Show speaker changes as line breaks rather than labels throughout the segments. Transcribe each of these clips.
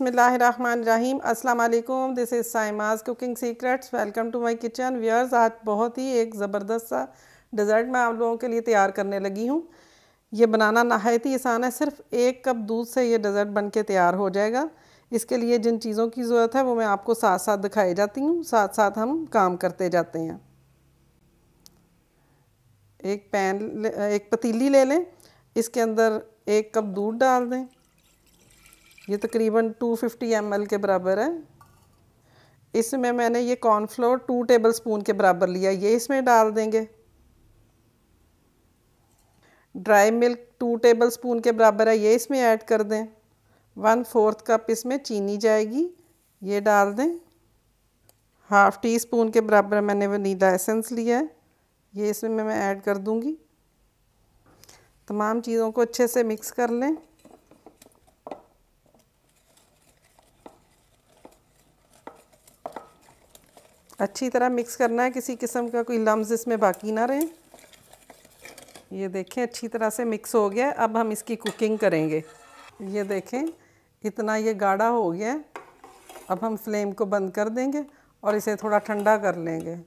बिसमीम असलकुम this is Saima's cooking secrets welcome to my kitchen viewers आज बहुत ही एक ज़बरदस्त सा डिज़र्ट मैं आप लोगों के लिए तैयार करने लगी हूँ ये बनाना नहायत ही आसान है सिर्फ एक कप दूध से ये डिज़र्ट बन के तैयार हो जाएगा इसके लिए जिन चीज़ों की ज़रूरत है वो मैं आपको साथ साथ दिखाई जाती हूँ साथ साथ हम काम करते जाते हैं एक पैन एक पतीली ले लें इसके अंदर एक कप दूध डाल दें ये तकरीबन 250 एल के बराबर है इसमें मैंने ये कॉर्नफ्लोर टू टेबल स्पून के बराबर लिया ये इसमें डाल देंगे dry milk two tablespoon के बराबर है ये इसमें ऐड कर दें वन फोर्थ कप इसमें चीनी जाएगी ये डाल दें हाफ़ टी स्पून के बराबर मैंने वनीला एसेंस लिया है ये इसमें मैं ऐड कर दूँगी तमाम चीज़ों को अच्छे से मिक्स कर लें अच्छी तरह मिक्स करना है किसी किस्म का कोई लम्ब इसमें बाकी ना रहे ये देखें अच्छी तरह से मिक्स हो गया अब हम इसकी कुकिंग करेंगे ये देखें इतना ये गाढ़ा हो गया अब हम फ्लेम को बंद कर देंगे और इसे थोड़ा ठंडा कर लेंगे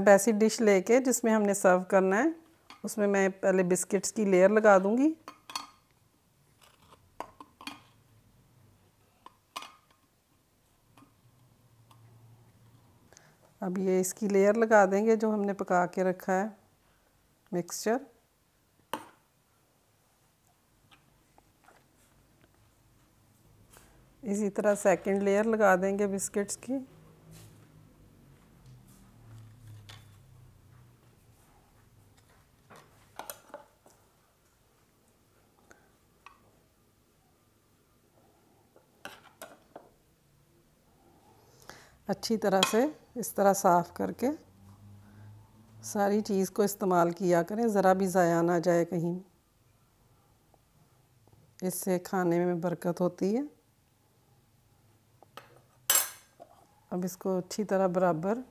अब ऐसी डिश लेके जिसमें हमने सर्व करना है उसमें मैं पहले बिस्किट्स की लेयर लगा दूँगी अब ये इसकी लेयर लगा देंगे जो हमने पका के रखा है मिक्सचर इसी तरह सेकंड लेयर लगा देंगे बिस्किट्स की अच्छी तरह से इस तरह साफ़ करके सारी चीज़ को इस्तेमाल किया करें ज़रा भी ज़ाया ना जाए कहीं इससे खाने में बरकत होती है अब इसको अच्छी तरह बराबर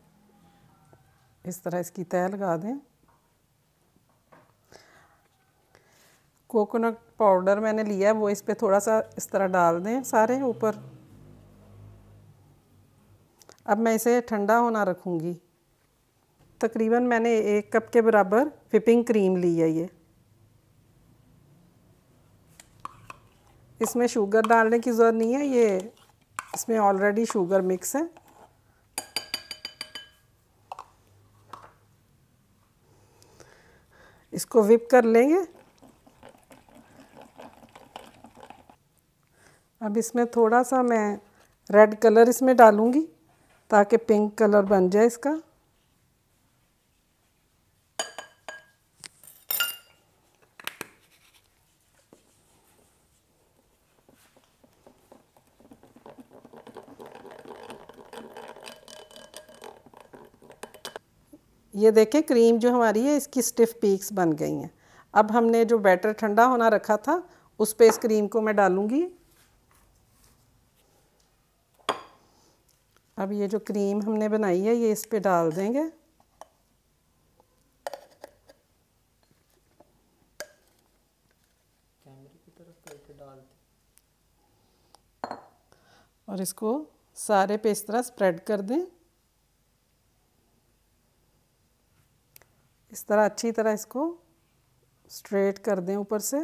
इस तरह इसकी तय लगा दें कोकोनट पाउडर मैंने लिया है वो इस पर थोड़ा सा इस तरह डाल दें सारे ऊपर अब मैं इसे ठंडा होना रखूँगी तकरीबन मैंने एक कप के बराबर विपिंग क्रीम ली है ये इसमें शुगर डालने की ज़रूरत नहीं है ये इसमें ऑलरेडी शुगर मिक्स है इसको विप कर लेंगे अब इसमें थोड़ा सा मैं रेड कलर इसमें डालूँगी ताकि पिंक कलर बन जाए इसका ये देखें क्रीम जो हमारी है इसकी स्टिफ पीक्स बन गई हैं अब हमने जो बैटर ठंडा होना रखा था उस पर इस क्रीम को मैं डालूँगी अब ये जो क्रीम हमने बनाई है ये इस पे डाल देंगे और इसको सारे पे इस तरह स्प्रेड कर दें इस तरह अच्छी तरह इसको स्ट्रेट कर दें ऊपर से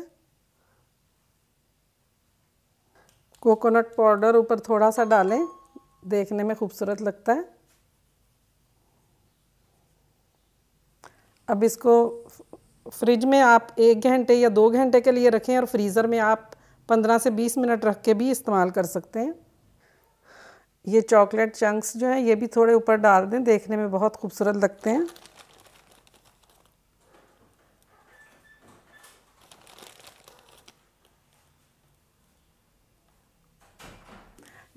कोकोनट पाउडर ऊपर थोड़ा सा डालें देखने में खूबसूरत लगता है अब इसको फ्रिज में आप एक घंटे या दो घंटे के लिए रखें और फ्रीज़र में आप पंद्रह से बीस मिनट रख के भी इस्तेमाल कर सकते हैं ये चॉकलेट चंक्स जो हैं ये भी थोड़े ऊपर डाल दें देखने में बहुत खूबसूरत लगते हैं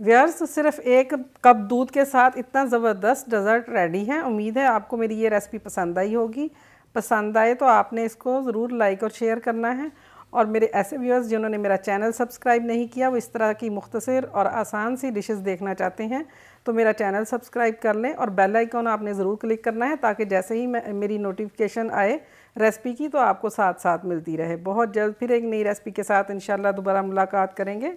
व्यर्स सिर्फ एक कप दूध के साथ इतना ज़बरदस्त डेज़र्ट रेडी है उम्मीद है आपको मेरी ये रेसिपी पसंद आई होगी पसंद आए तो आपने इसको ज़रूर लाइक और शेयर करना है और मेरे ऐसे व्यूअर्स जिन्होंने मेरा चैनल सब्सक्राइब नहीं किया वो इस तरह की मुख्तसर और आसान सी डिशेस देखना चाहते हैं तो मेरा चैनल सब्सक्राइब कर लें और बेल आइकॉन आपने ज़रूर क्लिक करना है ताकि जैसे ही मेरी नोटिफिकेशन आए रेसिपी की तो आपको साथ साथ मिलती रहे बहुत जल्द फिर एक नई रेसिपी के साथ इन दोबारा मुलाकात करेंगे